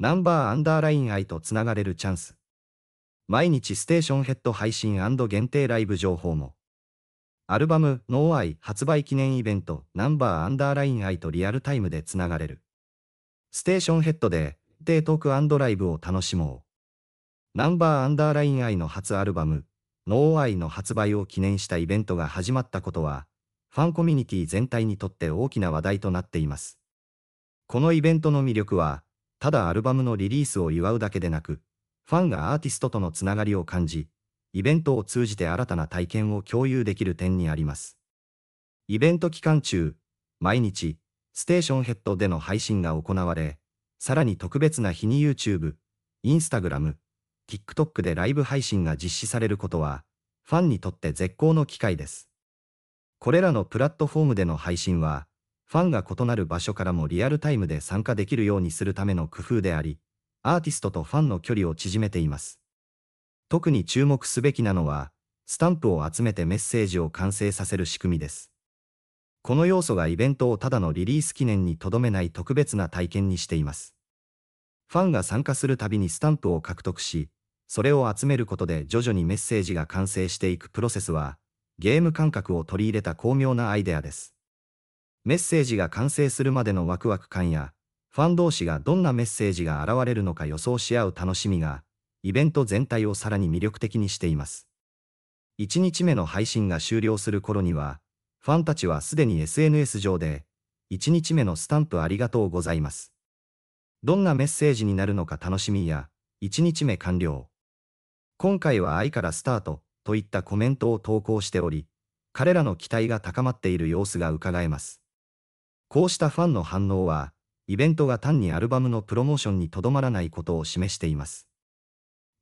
ナンバーアンダーライン愛とつながれるチャンス。毎日ステーションヘッド配信限定ライブ情報も。アルバム、ノーアイ発売記念イベント、ナンバーアンダーライン愛とリアルタイムでつながれる。ステーションヘッドで、デートークライブを楽しもう。ナンバーアンダーライン愛の初アルバム、ノーアイの発売を記念したイベントが始まったことは、ファンコミュニティ全体にとって大きな話題となっています。このイベントの魅力は、ただアルバムのリリースを祝うだけでなく、ファンがアーティストとのつながりを感じ、イベントを通じて新たな体験を共有できる点にあります。イベント期間中、毎日、ステーションヘッドでの配信が行われ、さらに特別な日に YouTube、Instagram、TikTok でライブ配信が実施されることは、ファンにとって絶好の機会です。これらのプラットフォームでの配信は、ファンが異なる場所からもリアルタイムで参加できるようにするための工夫であり、アーティストとファンの距離を縮めています。特に注目すべきなのは、スタンプを集めてメッセージを完成させる仕組みです。この要素がイベントをただのリリース記念にとどめない特別な体験にしています。ファンが参加するたびにスタンプを獲得し、それを集めることで徐々にメッセージが完成していくプロセスは、ゲーム感覚を取り入れた巧妙なアイデアです。メッセージが完成するまでのワクワク感や、ファン同士がどんなメッセージが現れるのか予想し合う楽しみが、イベント全体をさらに魅力的にしています。1日目の配信が終了する頃には、ファンたちはすでに SNS 上で、1日目のスタンプありがとうございます。どんなメッセージになるのか楽しみや、1日目完了。今回は愛からスタートといったコメントを投稿しており、彼らの期待が高まっている様子がうかがえます。こうしたファンの反応は、イベントが単にアルバムのプロモーションにとどまらないことを示しています。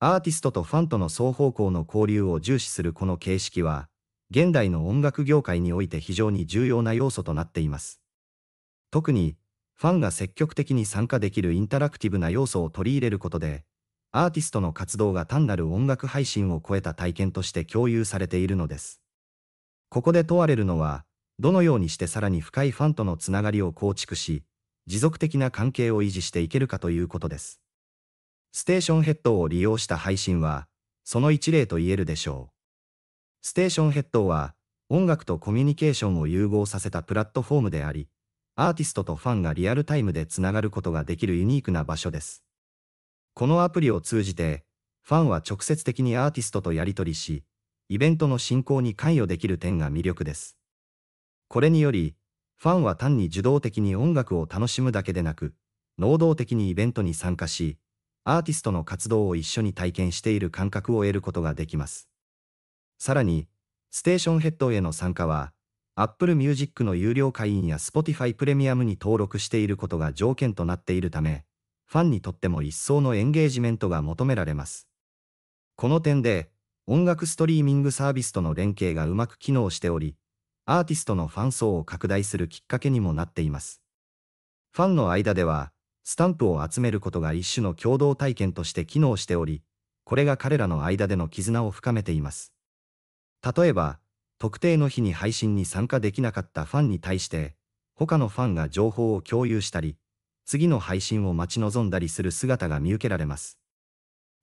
アーティストとファンとの双方向の交流を重視するこの形式は、現代の音楽業界において非常に重要な要素となっています。特に、ファンが積極的に参加できるインタラクティブな要素を取り入れることで、アーティストの活動が単なる音楽配信を超えた体験として共有されているのです。ここで問われるのは、どのようにしてさらに深いファンとのつながりを構築し、持続的な関係を維持していけるかということです。ステーションヘッドを利用した配信は、その一例と言えるでしょう。ステーションヘッドは、音楽とコミュニケーションを融合させたプラットフォームであり、アーティストとファンがリアルタイムでつながることができるユニークな場所です。このアプリを通じて、ファンは直接的にアーティストとやり取りし、イベントの進行に関与できる点が魅力です。これにより、ファンは単に受動的に音楽を楽しむだけでなく、能動的にイベントに参加し、アーティストの活動を一緒に体験している感覚を得ることができます。さらに、ステーションヘッドへの参加は、Apple Music の有料会員や Spotify プレミアムに登録していることが条件となっているため、ファンにとっても一層のエンゲージメントが求められます。この点で、音楽ストリーミングサービスとの連携がうまく機能しており、アーティストのファン層を拡大するきっかけにもなっています。ファンの間では、スタンプを集めることが一種の共同体験として機能しており、これが彼らの間での絆を深めています。例えば、特定の日に配信に参加できなかったファンに対して、他のファンが情報を共有したり、次の配信を待ち望んだりする姿が見受けられます。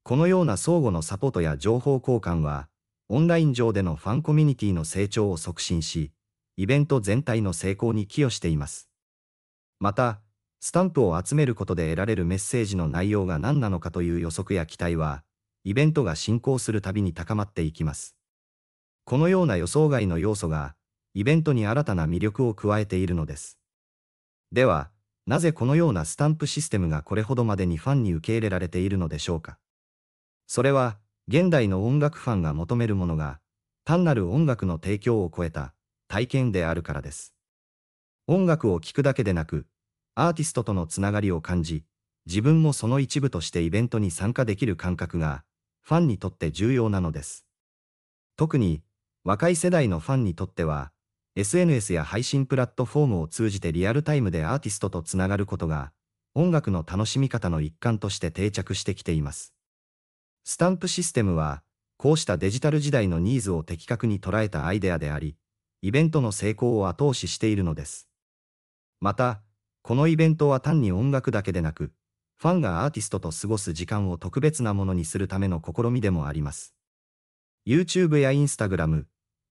このような相互のサポートや情報交換は、オンライン上でのファンコミュニティの成長を促進し、イベント全体の成功に寄与しています。また、スタンプを集めることで得られるメッセージの内容が何なのかという予測や期待は、イベントが進行するたびに高まっていきます。このような予想外の要素が、イベントに新たな魅力を加えているのです。では、なぜこのようなスタンプシステムがこれほどまでにファンに受け入れられているのでしょうか。それは、現代の音楽ファンが求めるものが、単なる音楽の提供を超えた体験であるからです。音楽を聴くだけでなく、アーティストとのつながりを感じ、自分もその一部としてイベントに参加できる感覚が、ファンにとって重要なのです。特に、若い世代のファンにとっては、SNS や配信プラットフォームを通じてリアルタイムでアーティストとつながることが、音楽の楽しみ方の一環として定着してきています。スタンプシステムは、こうしたデジタル時代のニーズを的確に捉えたアイデアであり、イベントの成功を後押ししているのです。また、このイベントは単に音楽だけでなく、ファンがアーティストと過ごす時間を特別なものにするための試みでもあります。YouTube や Instagram、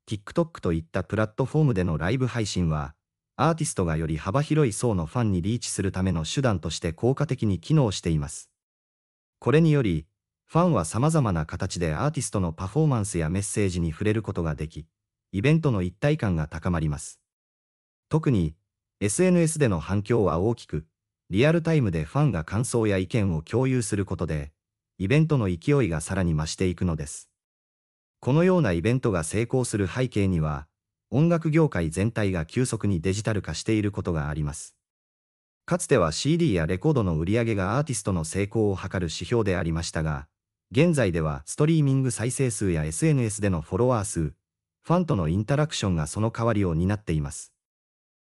TikTok といったプラットフォームでのライブ配信は、アーティストがより幅広い層のファンにリーチするための手段として効果的に機能しています。これにより、ファンは様々な形でアーティストのパフォーマンスやメッセージに触れることができ、イベントの一体感が高まります。特に、SNS での反響は大きく、リアルタイムでファンが感想や意見を共有することで、イベントの勢いがさらに増していくのです。このようなイベントが成功する背景には、音楽業界全体が急速にデジタル化していることがあります。かつては CD やレコードの売り上げがアーティストの成功を図る指標でありましたが、現在ではストリーミング再生数や SNS でのフォロワー数、ファンとのインタラクションがその代わりを担っています。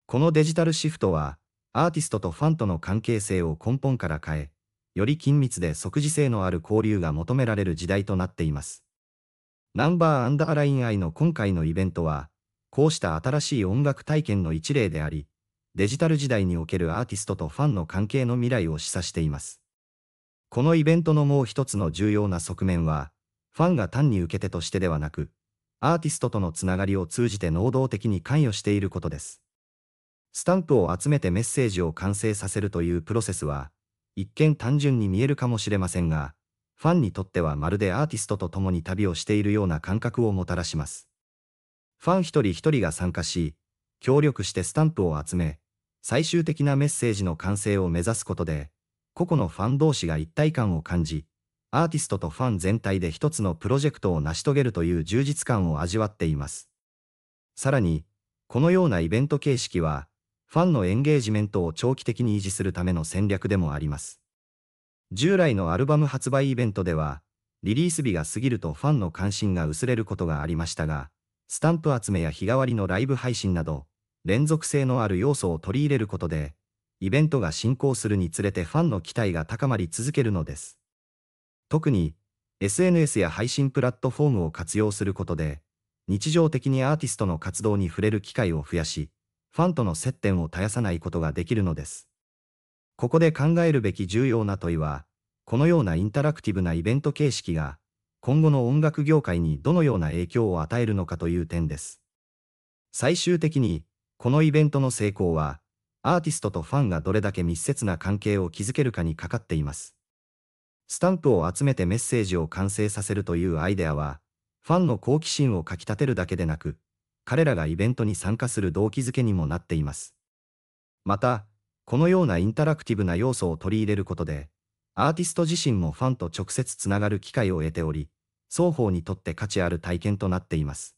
このデジタルシフトは、アーティストとファンとの関係性を根本から変え、より緊密で即時性のある交流が求められる時代となっています。ナンバーアンダーラインアイの今回のイベントは、こうした新しい音楽体験の一例であり、デジタル時代におけるアーティストとファンの関係の未来を示唆しています。このイベントのもう一つの重要な側面は、ファンが単に受け手としてではなく、アーティストとのつながりを通じて能動的に関与していることです。スタンプを集めてメッセージを完成させるというプロセスは、一見単純に見えるかもしれませんが、ファンにとってはまるでアーティストと共に旅をしているような感覚をもたらします。ファン一人一人が参加し、協力してスタンプを集め、最終的なメッセージの完成を目指すことで、個々のファン同士が一体感を感じ、アーティストとファン全体で一つのプロジェクトを成し遂げるという充実感を味わっています。さらに、このようなイベント形式は、ファンのエンゲージメントを長期的に維持するための戦略でもあります。従来のアルバム発売イベントでは、リリース日が過ぎるとファンの関心が薄れることがありましたが、スタンプ集めや日替わりのライブ配信など、連続性のある要素を取り入れることで、イベントが進行するにつれてファンの期待が高まり続けるのです。特に、SNS や配信プラットフォームを活用することで、日常的にアーティストの活動に触れる機会を増やし、ファンとの接点を絶やさないことができるのです。ここで考えるべき重要な問いは、このようなインタラクティブなイベント形式が、今後の音楽業界にどのような影響を与えるのかという点です。最終的に、このイベントの成功は、アーティストとファンがどれだけ密接な関係を築けるかにかかっています。スタンプを集めてメッセージを完成させるというアイデアは、ファンの好奇心をかき立てるだけでなく、彼らがイベントに参加する動機づけにもなっています。また、このようなインタラクティブな要素を取り入れることで、アーティスト自身もファンと直接つながる機会を得ており、双方にとって価値ある体験となっています。